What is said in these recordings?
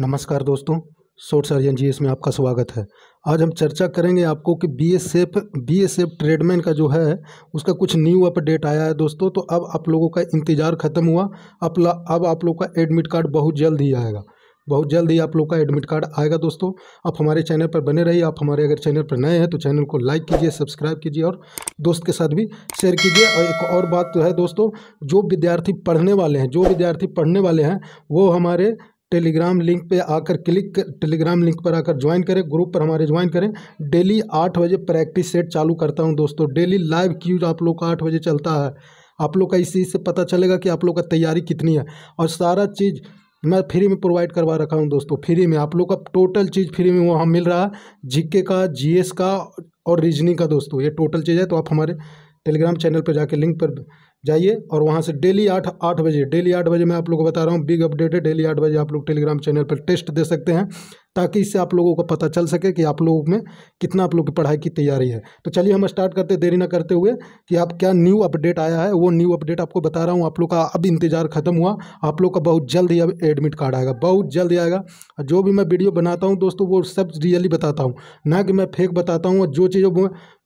नमस्कार दोस्तों Schott surgeon जी इसमें आपका स्वागत है आज हम चर्चा करेंगे आपको कि B S F B S F tradesman का जो है उसका कुछ न्यू अपडेट आया है दोस्तों तो अब आप लोगों का इंतज़ार ख़त्म हुआ अब अब आप लोग का एडमिट कार्ड बहुत जल्द ही आएगा बहुत जल्द ही आप लोग का एडमिट कार्ड आएगा दोस्तों आप हमारे चैनल पर बने रहिए आप हमारे अगर चैनल पर नए हैं तो चैनल को लाइक कीजिए सब्सक्राइब कीजिए और दोस्त के साथ भी शेयर कीजिए और एक और बात तो है दोस्तों जो विद्यार्थी पढ़ने वाले हैं जो विद्यार्थी पढ़ने वाले हैं वो हमारे टेलीग्राम लिंक पे आकर क्लिक कर टेलीग्राम लिंक पर आकर ज्वाइन करें ग्रुप पर हमारे ज्वाइन करें डेली आठ बजे प्रैक्टिस सेट चालू करता हूं दोस्तों डेली लाइव क्यूज आप लोग का आठ बजे चलता है आप लोग का इसी से पता चलेगा कि आप लोग का तैयारी कितनी है और सारा चीज़ मैं फ्री में प्रोवाइड करवा रखा हूँ दोस्तों फ्री में आप लोग का टोटल चीज़ फ्री में वहाँ मिल रहा है जीके का जी का और रीजनिंग का दोस्तों ये टोटल चीज़ है तो आप हमारे टेलीग्राम चैनल पर जाके लिंक पर जाइए और वहाँ से डेली आठ आठ बजे डेली आठ बजे मैं आप लोग को बता रहा हूँ बिग अपडेट है डेली आठ बजे आप लोग टेलीग्राम चैनल पर टेस्ट दे सकते हैं ताकि इससे आप लोगों को पता चल सके कि आप लोगों में कितना आप लोग की पढ़ाई की तैयारी है तो चलिए हम स्टार्ट करते देरी ना करते हुए कि आप क्या न्यू अपडेट आया है वो न्यू अपडेट आपको बता रहा हूँ आप लोग का अब इंतजार ख़त्म हुआ आप लोग का बहुत जल्द ही अब एडमिट कार्ड आएगा बहुत जल्द ही आएगा जो भी मैं वीडियो बनाता हूँ दोस्तों वो सब रियली बताता हूँ ना कि मैं फेक बताता हूँ और जो चीज़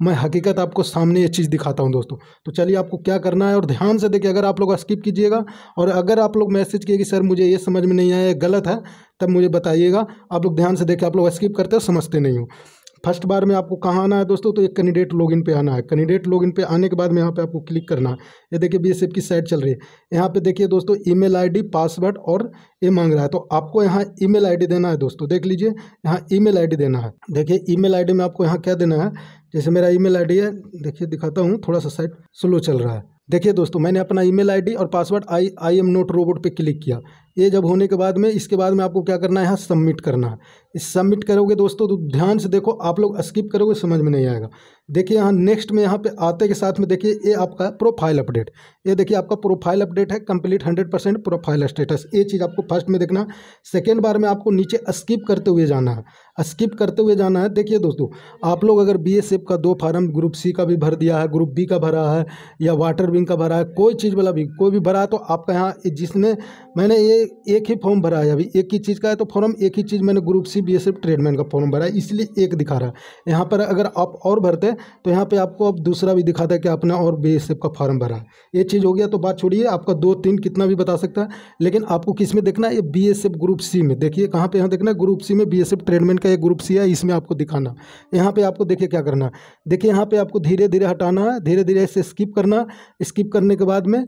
मैं हकीकत आपको सामने ये चीज़ दिखाता हूँ दोस्तों तो चलिए आपको क्या करना है और ध्यान से देखिए अगर आप लोग स्किप कीजिएगा और अगर आप लोग मैसेज किए कि सर मुझे ये समझ में नहीं आया गलत है तब मुझे बताइएगा आप लोग ध्यान से देखें आप लोग स्किप करते हो समझते नहीं हो फर्स्ट बार में आपको कहाँ आना है दोस्तों तो एक कैंडिडेट लॉगिन पे आना है कैंडिडेट लॉगिन पे आने के बाद में यहाँ पे आपको क्लिक करना है ये देखिए बी की साइट चल रही है यहाँ पे देखिए दोस्तों ईमेल आईडी पासवर्ड और ये मांग रहा है तो आपको यहाँ ईमेल आईडी देना है दोस्तों देख लीजिए यहाँ ई मेल देना है देखिए ई मेल में आपको यहाँ क्या देना है जैसे मेरा ई मेल है देखिए दिखाता हूँ थोड़ा सा साइट स्लो चल रहा है देखिए दोस्तों मैंने अपना ईमेल आईडी और password I I am not robot पे क्लिक किया ये जब होने के बाद में इसके बाद में आपको क्या करना है यहाँ सबमिट करना है इस सबमिट करोगे दोस्तों तो ध्यान से देखो आप लोग स्किप करोगे समझ में नहीं आएगा देखिए यहाँ नेक्स्ट में यहाँ पे आते के साथ में देखिए ये आपका प्रोफाइल अपडेट ये देखिए आपका प्रोफाइल अपडेट है complete hundred percent profile status ये चीज़ आपको फर्स्ट में देखना सेकेंड बार में आपको नीचे स्किप करते हुए जाना है स्किप करते हुए जाना है देखिए दोस्तों आप लोग अगर बी एस एफ का दो फार्म ग्रुप सी का भी भर दिया है ग्रुप बी का भरा है या वाटर विंग का भरा है कोई चीज़ वाला भी कोई भी भरा है तो आपका यहाँ जिसने मैंने ये एक ही फॉर्म भरा है अभी एक ही चीज़ का है तो फॉर्म एक ही चीज़ मैंने group C B S F tradesman का फॉर्म भरा है इसलिए एक दिखा रहा है यहाँ पर अगर आप और भरते तो यहाँ पे आपको अब दूसरा भी दिखाता है कि आपने और बी एस एफ का फॉर्म भरा है ये चीज़ हो गया तो बात छोड़िए आपका दो तीन कितना भी बता सकता है लेकिन आपको किस में देखना है B S F group C में देखिए कहाँ पर यहाँ देखना है ग्रुप सी में बी एस एफ ट्रेडमैन का एक ग्रुप सी है इसमें आपको दिखाना यहाँ पर आपको देखिए क्या करना है देखिए यहाँ पर आपको धीरे धीरे हटाना है धीरे धीरे इसे स्किप करना स्किप करने के बाद में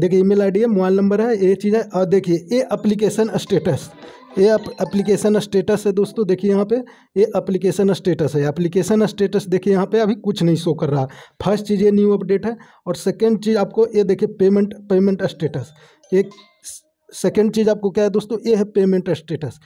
देखिए ईमेल आईडी है मोबाइल नंबर है ये चीज़ है और देखिए ये अप्लीकेशन स्टेटस ये अप्लीकेशन स्टेटस है दोस्तों देखिए यहाँ पे ये अप्लीकेशन स्टेटस है अप्लीकेशन स्टेटस देखिए यहाँ पे अभी कुछ नहीं शो कर रहा फर्स्ट चीज़ ये न्यू अपडेट है और सेकंड चीज़ आपको ये देखिए पेमेंट पेमेंट स्टेटस एक सेकेंड चीज़ आपको क्या है दोस्तों ये है पेमेंट स्टेटस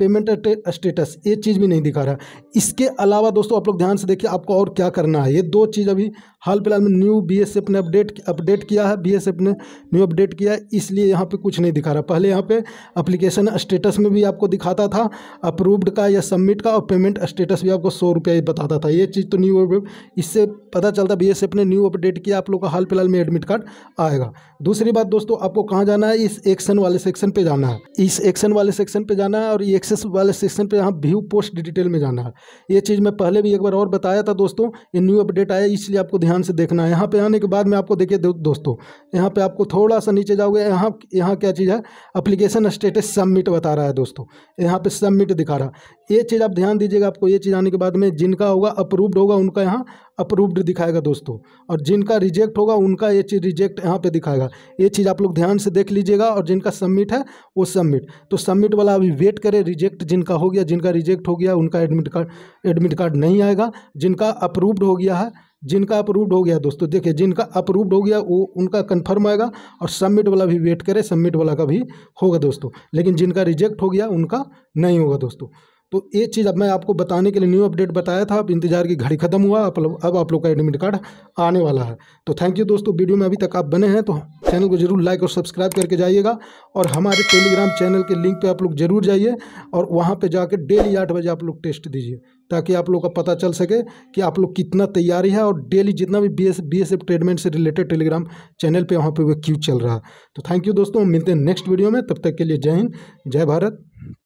पेमेंट स्टेटस ये चीज़ भी नहीं दिखा रहा इसके अलावा दोस्तों आप लोग ध्यान से देखिए आपको और क्या करना है ये दो चीज़ अभी हाल फिलहाल में न्यू बी ने अपडेट अपडेट किया है बी ने न्यू अपडेट किया है इसलिए यहाँ पर कुछ नहीं दिखा रहा पहले यहाँ पर अप्लीकेशन स्टेटस में भी आपको दिखाता था अप्रूव्ड का या सबमिट का और पेमेंट स्टेटस भी आपको सौ रुपया बताता था ये चीज़ तो न्यू इससे पता चलता बी ने न्यू अपडेट किया आप लोग का हाल फिलहाल में एडमिट कार्ड आएगा दूसरी बात दोस्तों आपको कहाँ जाना है इस एक्शन वाले सेक्शन पर जाना है इस एक्शन वाले सेक्शन पर जाना है और ये एक्सेस वाले सेक्शन पे यहाँ व्यू पोस्ट डिटेल में जाना है ये चीज़ मैं पहले भी एक बार और बताया था दोस्तों ये न्यू अपडेट आया इसलिए आपको ध्यान से देखना है यहाँ पे आने के बाद में आपको देखिए दो, दोस्तों यहाँ पे आपको थोड़ा सा नीचे जाओगे यहाँ यहाँ क्या चीज़ है अप्लीकेशन स्टेटस सबमिट बता रहा है दोस्तों यहाँ पर सबमिट दिखा रहा है ये चीज़ आप ध्यान दीजिएगा आपको ये चीज़ आने के बाद में जिनका होगा अप्रूव्ड होगा उनका यहाँ अप्रूव्ड दिखाएगा दोस्तों और जिनका रिजेक्ट होगा उनका ये चीज़ रिजेक्ट यहाँ पे दिखाएगा ये चीज़ आप लोग ध्यान से देख लीजिएगा और जिनका सबमिट है वो सबमिट तो सबमिट वाला अभी वेट करें रिजेक्ट जिनका हो गया जिनका रिजेक्ट हो गया उनका एडमिट कार्ड एडमिट कार्ड नहीं आएगा जिनका अप्रूव्ड हो गया है जिनका अप्रूव्ड हो गया दोस्तों देखिए जिनका अप्रूव्ड हो गया वो उनका कंफर्म आएगा और सबमिट वाला भी वेट करे सबमिट वाला का भी होगा दोस्तों लेकिन जिनका रिजेक्ट हो गया उनका नहीं होगा दोस्तों तो ये चीज़ अब मैं आपको बताने के लिए न्यू अपडेट बताया था अब इंतजार की घड़ी खत्म हुआ अब आप लोग का एडमिट कार्ड आने वाला है तो थैंक यू दोस्तों वीडियो में अभी तक आप बने हैं तो चैनल को जरूर लाइक और सब्सक्राइब करके जाइएगा और हमारे टेलीग्राम चैनल के लिंक पर आप लोग जरूर जाइए और वहाँ पर जाकर डेली आठ बजे आप लोग टेस्ट दीजिए ताकि आप लोग का पता चल सके कि आप लोग कितना तैयारी है और डेली जितना भी B S B S F treatment से रिलेटेड टेलीग्राम चैनल पे वहाँ पे वो क्यों चल रहा है तो थैंक यू दोस्तों मिलते हैं नेक्स्ट वीडियो में तब तक के लिए जय हिंद जय भारत